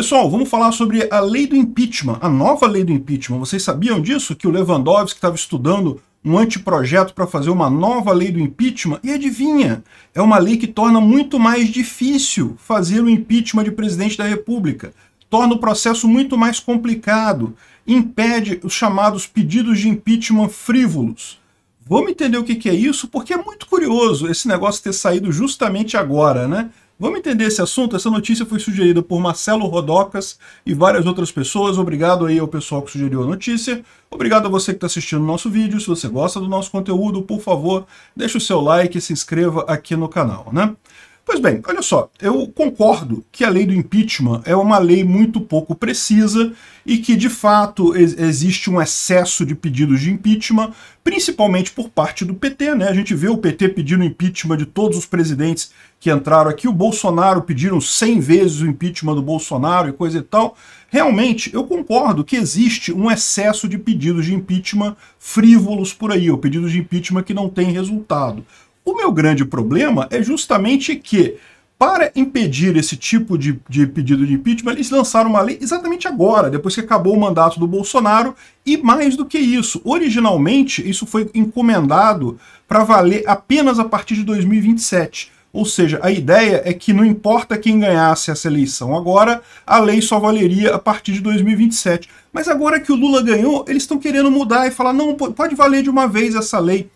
Pessoal, vamos falar sobre a lei do impeachment, a nova lei do impeachment. Vocês sabiam disso? Que o Lewandowski estava estudando um anteprojeto para fazer uma nova lei do impeachment? E adivinha, é uma lei que torna muito mais difícil fazer o impeachment de presidente da República. Torna o processo muito mais complicado, impede os chamados pedidos de impeachment frívolos. Vamos entender o que é isso, porque é muito curioso esse negócio ter saído justamente agora, né? Vamos entender esse assunto? Essa notícia foi sugerida por Marcelo Rodocas e várias outras pessoas. Obrigado aí ao pessoal que sugeriu a notícia. Obrigado a você que está assistindo o nosso vídeo. Se você gosta do nosso conteúdo, por favor, deixe o seu like e se inscreva aqui no canal, né? Pois bem, olha só, eu concordo que a lei do impeachment é uma lei muito pouco precisa e que, de fato, ex existe um excesso de pedidos de impeachment, principalmente por parte do PT, né? A gente vê o PT pedindo impeachment de todos os presidentes que entraram aqui, o Bolsonaro pediram 100 vezes o impeachment do Bolsonaro e coisa e tal. Realmente, eu concordo que existe um excesso de pedidos de impeachment frívolos por aí, ou pedidos de impeachment que não têm resultado. O meu grande problema é justamente que, para impedir esse tipo de, de, pedido de impeachment, eles lançaram uma lei exatamente agora, depois que acabou o mandato do Bolsonaro, e mais do que isso, originalmente isso foi encomendado para valer apenas a partir de 2027. Ou seja, a ideia é que não importa quem ganhasse essa eleição agora, a lei só valeria a partir de 2027. Mas agora que o Lula ganhou, eles estão querendo mudar e falar: não, pode valer de uma vez essa lei.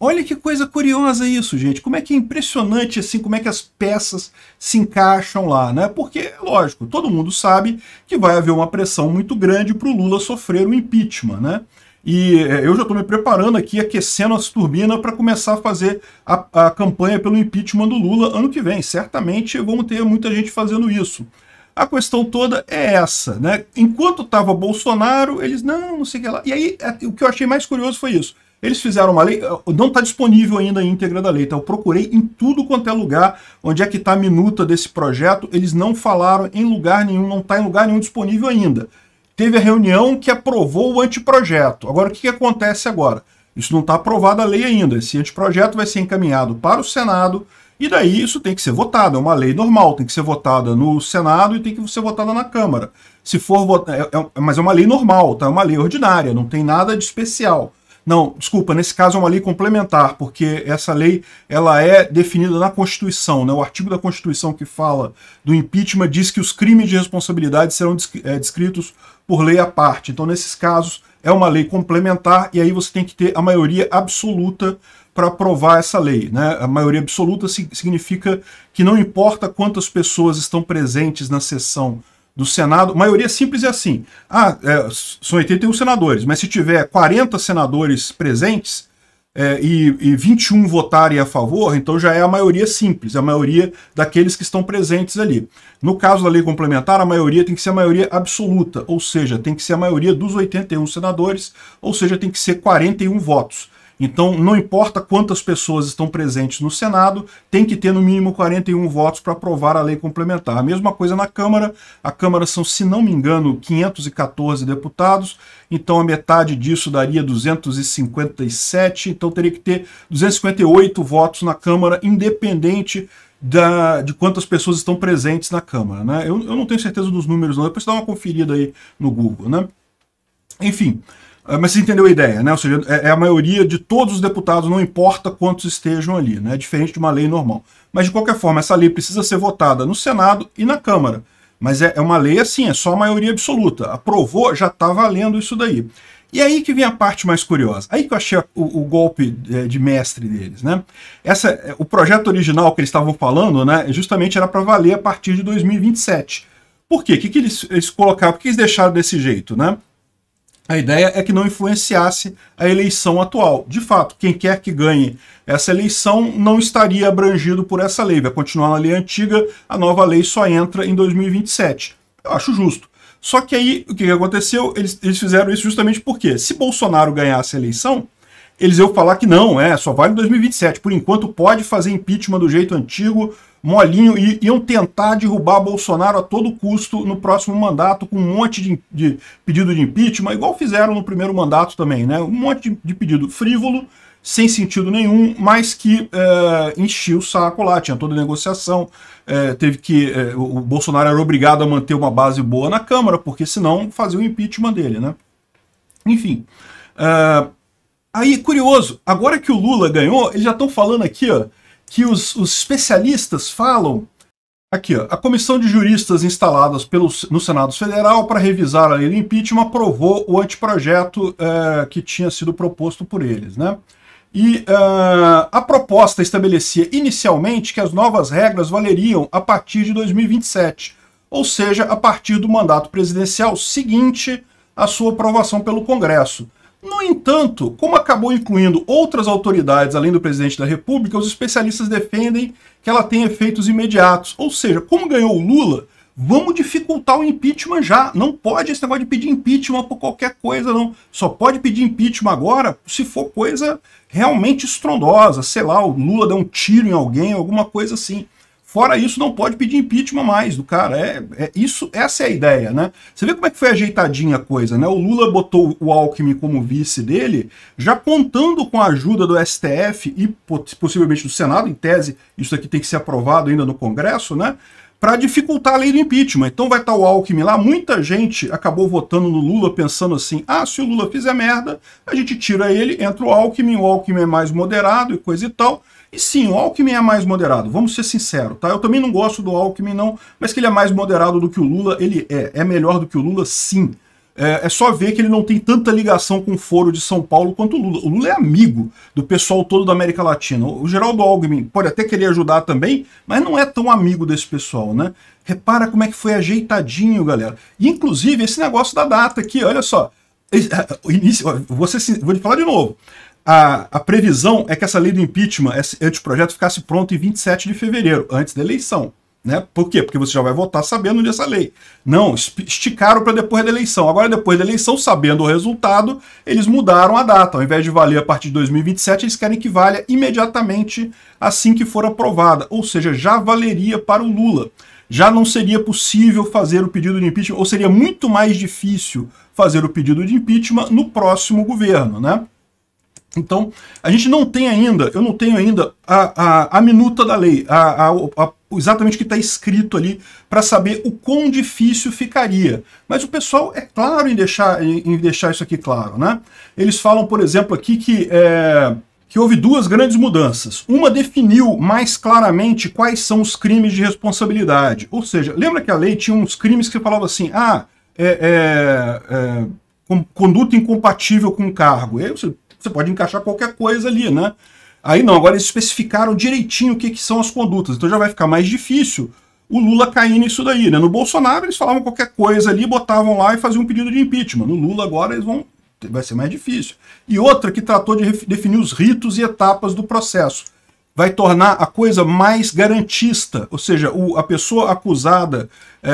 Olha que coisa curiosa isso, gente. Como é que é impressionante assim, como é que as peças se encaixam lá, né? Porque, lógico, todo mundo sabe que vai haver uma pressão muito grande para o Lula sofrer o impeachment, né? E é, eu já estou me preparando aqui, aquecendo as turbinas para começar a fazer a, a campanha pelo impeachment do Lula ano que vem. Certamente vamos ter muita gente fazendo isso. A questão toda é essa, né? Enquanto estava Bolsonaro, eles, não, não sei o que lá. E aí, é, o que eu achei mais curioso foi isso eles fizeram uma lei, eh, não está disponível ainda a íntegra da lei, tá? Eu procurei em tudo quanto é lugar onde é que está a minuta desse projeto, eles não falaram em lugar nenhum, não está em lugar nenhum disponível ainda. Teve a reunião que aprovou o anteprojeto. Agora, o que, que acontece agora? Isso não está aprovada a lei ainda. Esse anteprojeto vai ser encaminhado para o Senado e daí isso tem que ser votado. É uma lei normal, tem que ser votada no Senado e tem que ser votada na Câmara. Se for votada, é, é, mas é uma lei normal, tá? É uma lei ordinária, não tem nada de especial. Não, desculpa, nesse caso é uma lei complementar, porque essa lei ela é definida na Constituição. Né? O artigo da Constituição que fala do impeachment diz que os crimes de responsabilidade serão é, descritos por lei à parte. Então, nesses casos, é uma lei complementar e aí você tem que ter a maioria absoluta para aprovar essa lei. Né? A maioria absoluta significa que não importa quantas pessoas estão presentes na sessão do Senado, maioria é simples é assim. Ah, é, são 81 senadores, mas se tiver 40 senadores presentes é, e, e 21 votarem a favor, então já é a maioria simples, a maioria daqueles que estão presentes ali. No caso da lei complementar, a maioria tem que ser a maioria absoluta, ou seja, tem que ser a maioria dos 81 senadores, ou seja, tem que ser 41 votos. Então, não importa quantas pessoas estão presentes no Senado, tem que ter no mínimo 41 votos para aprovar a lei complementar. A mesma coisa na Câmara. A Câmara são, se não me engano, 514 deputados, então a metade disso daria 257, então teria que ter 258 votos na Câmara, independente da, de quantas pessoas estão presentes na Câmara. Né? Eu, eu não tenho certeza dos números, não. Depois dá uma conferida aí no Google. Né? Enfim. Ah, mas você entendeu a ideia, né? Ou seja, é, é a maioria de todos os deputados, não importa quantos estejam ali, né? É diferente de uma lei normal. Mas, de qualquer forma, essa lei precisa ser votada no Senado e na Câmara. Mas é, é uma lei assim, é só a maioria absoluta. Aprovou, já está valendo isso daí. E aí que vem a parte mais curiosa. Aí que eu achei o, o golpe é, de mestre deles, né? Essa, o projeto original que eles estavam falando, né? Justamente era para valer a partir de 2027. Por quê? O que, que eles, eles colocaram? Por que eles deixaram desse jeito, né? A ideia é que não influenciasse a eleição atual. De fato, quem quer que ganhe essa eleição não estaria abrangido por essa lei. Vai continuar na lei antiga, a nova lei só entra em 2027. Eu acho justo. Só que aí, o que aconteceu? Eles, eles fizeram isso justamente porque, se Bolsonaro ganhasse a eleição, eles iam falar que não, é, só vale 2027. Por enquanto, pode fazer impeachment do jeito antigo, molinho e iam tentar derrubar Bolsonaro a todo custo no próximo mandato com um monte de, de pedido de impeachment, igual fizeram no primeiro mandato também, né? Um monte de, de pedido frívolo, sem sentido nenhum, mas que é, eh, enchia o saco lá, tinha toda a negociação, é, teve que é, o Bolsonaro era obrigado a manter uma base boa na Câmara, porque senão fazia o impeachment dele, né? Enfim, aí curioso, agora que o Lula ganhou, eles já estão falando aqui, ó, que os, os especialistas falam Aqui, ó, a comissão de juristas instaladas pelo, no Senado Federal para revisar a lei do impeachment aprovou o anteprojeto é, que tinha sido proposto por eles. Né? E é, a proposta estabelecia inicialmente que as novas regras valeriam a partir de 2027, ou seja, a partir do mandato presidencial seguinte à sua aprovação pelo Congresso. No entanto, como acabou incluindo outras autoridades além do presidente da República, os especialistas defendem que ela tem efeitos imediatos. Ou seja, como ganhou o Lula, vamos dificultar o impeachment já. Não pode esse negócio de pedir impeachment por qualquer coisa, não. Só pode pedir impeachment agora se for coisa realmente estrondosa. Sei lá, o Lula deu um tiro em alguém, alguma coisa assim. Fora isso, não pode pedir impeachment mais do cara. É, é, isso, essa é a ideia, né? Você vê como é que foi ajeitadinha a coisa, né? O Lula botou o Alckmin como vice dele, já contando com a ajuda do STF e possivelmente do Senado, em tese, isso aqui tem que ser aprovado ainda no Congresso, né? para dificultar a lei do impeachment. Então vai estar tá o Alckmin lá. Muita gente acabou votando no Lula pensando assim, ah, se o Lula fizer merda, a gente tira ele, entra o Alckmin, o Alckmin é mais moderado e coisa e tal. E sim, o Alckmin é mais moderado, vamos ser sinceros, tá? Eu também não gosto do Alckmin, não, mas que ele é mais moderado do que o Lula, ele é. É melhor do que o Lula, sim. É, é, só ver que ele não tem tanta ligação com o Foro de São Paulo quanto o Lula. O Lula é amigo do pessoal todo da América Latina. O Geraldo Alckmin pode até querer ajudar também, mas não é tão amigo desse pessoal, né? Repara como é que foi ajeitadinho, galera. E, inclusive, esse negócio da data aqui, olha só. Ah, início, você, vou te falar de novo. A, a, previsão é que essa lei do impeachment, esse anteprojeto, ficasse pronto em 27 de fevereiro, antes da eleição. Né? Por quê? Porque você já vai votar sabendo dessa lei. Não, esticaram para depois da eleição. Agora, depois da eleição, sabendo o resultado, eles mudaram a data. Ao invés de valer a partir de 2027, eles querem que valha imediatamente assim que for aprovada. Ou seja, já valeria para o Lula. Já não seria possível fazer o pedido de impeachment, ou seria muito mais difícil fazer o pedido de impeachment no próximo governo, né? Então, a gente não tem ainda, eu não tenho ainda a, a, a minuta da lei, a, a, exatamente o que está escrito ali, para saber o quão difícil ficaria. Mas o pessoal é claro em deixar, em deixar isso aqui claro. Né? Eles falam, por exemplo, aqui que, é, que houve duas grandes mudanças. Uma definiu mais claramente quais são os crimes de responsabilidade. Ou seja, lembra que a lei tinha uns crimes que falava assim, ah, é, é, é conduta incompatível com o cargo. E aí você você pode encaixar qualquer coisa ali, né? Aí não, agora eles especificaram direitinho o que, que são as condutas, então já vai ficar mais difícil o Lula cair nisso daí, né? No Bolsonaro eles falavam qualquer coisa ali, botavam lá e faziam um pedido de impeachment. No Lula agora eles vão vai ser mais difícil. E outra que tratou de definir os ritos e etapas do processo. Vai tornar a coisa mais garantista, ou seja, o, a pessoa acusada é,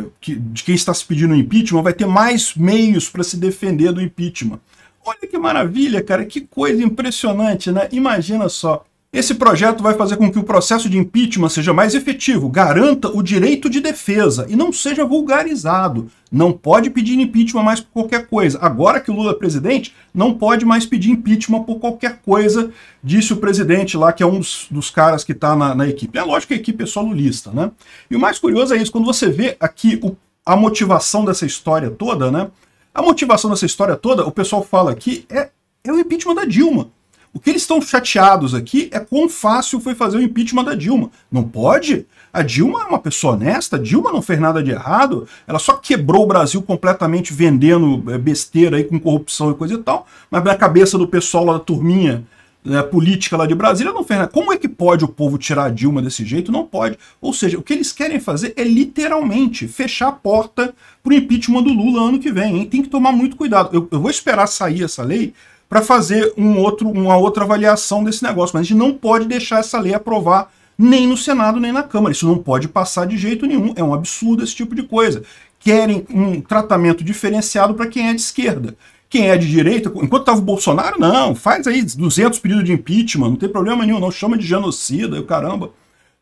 é, que, de quem está se pedindo impeachment vai ter mais meios para se defender do impeachment. Olha que maravilha, cara, que coisa impressionante, né? Imagina só. Esse projeto vai fazer com que o processo de impeachment seja mais efetivo, garanta o direito de defesa e não seja vulgarizado. Não pode pedir impeachment mais por qualquer coisa. Agora que o Lula é presidente, não pode mais pedir impeachment por qualquer coisa, disse o presidente lá, que é um dos, dos caras que está na, na, equipe. É lógico que a equipe é só lulista, né? E o mais curioso é isso, quando você vê aqui o, a motivação dessa história toda, né? A motivação dessa história toda, o pessoal fala aqui, é, é o impeachment da Dilma. O que eles estão chateados aqui é quão fácil foi fazer o impeachment da Dilma. Não pode? A Dilma é uma pessoa honesta, a Dilma não fez nada de errado, ela só quebrou o Brasil completamente vendendo eh, besteira aí com corrupção e coisa e tal, mas na cabeça do pessoal lá da turminha né, política lá de Brasília não fez nada. Como é que pode o povo tirar Dilma desse jeito? Não pode. Ou seja, o que eles querem fazer é literalmente fechar a porta para o impeachment do Lula ano que vem. Hein? Tem que tomar muito cuidado. Eu, eu vou esperar sair essa lei para fazer um outro, uma outra avaliação desse negócio, mas a gente não pode deixar essa lei aprovar nem no Senado, nem na Câmara. Isso não pode passar de jeito nenhum. É um absurdo esse tipo de coisa. Querem um tratamento diferenciado para quem é de esquerda. Quem é de direita, enquanto estava o Bolsonaro, não, faz aí 200 pedidos de impeachment, não tem problema nenhum, não chama de genocida, eu caramba.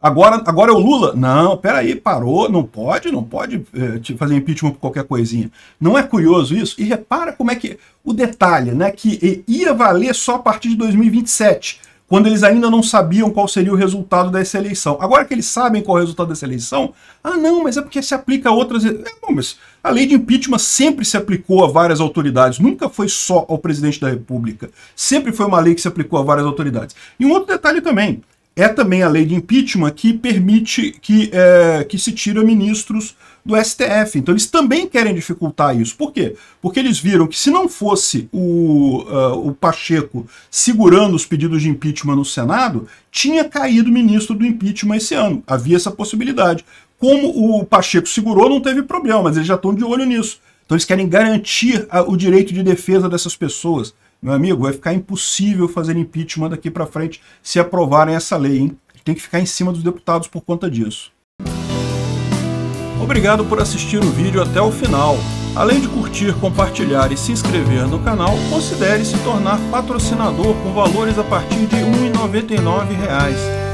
Agora, agora é o Lula? Não, peraí, parou, não pode, não pode é, fazer impeachment por qualquer coisinha. Não é curioso isso? E repara como é que. O detalhe, né? Que ia valer só a partir de 2027 quando eles ainda não sabiam qual seria o resultado dessa eleição. Agora que eles sabem qual é o resultado dessa eleição, ah, não, mas é porque se aplica a outras. É, bom, mas a lei de impeachment sempre se aplicou a várias autoridades, nunca foi só ao presidente da República. Sempre foi uma lei que se aplicou a várias autoridades. E um outro detalhe também: é também a lei de impeachment que permite que, é, que se tire ministros do STF. Então eles também querem dificultar isso. Por quê? Porque eles viram que se não fosse o, uh, o Pacheco segurando os pedidos de impeachment no Senado, tinha caído ministro do impeachment esse ano. Havia essa possibilidade. Como o Pacheco segurou, não teve problema, mas eles já estão de olho nisso. Então eles querem garantir a, o direito de defesa dessas pessoas. Meu amigo, vai ficar impossível fazer impeachment daqui para frente se aprovarem essa lei, hein? Tem que ficar em cima dos deputados por conta disso. Obrigado por assistir o vídeo até o final. Além de curtir, compartilhar e se inscrever no canal, considere se tornar patrocinador com valores a partir de R$ 1,99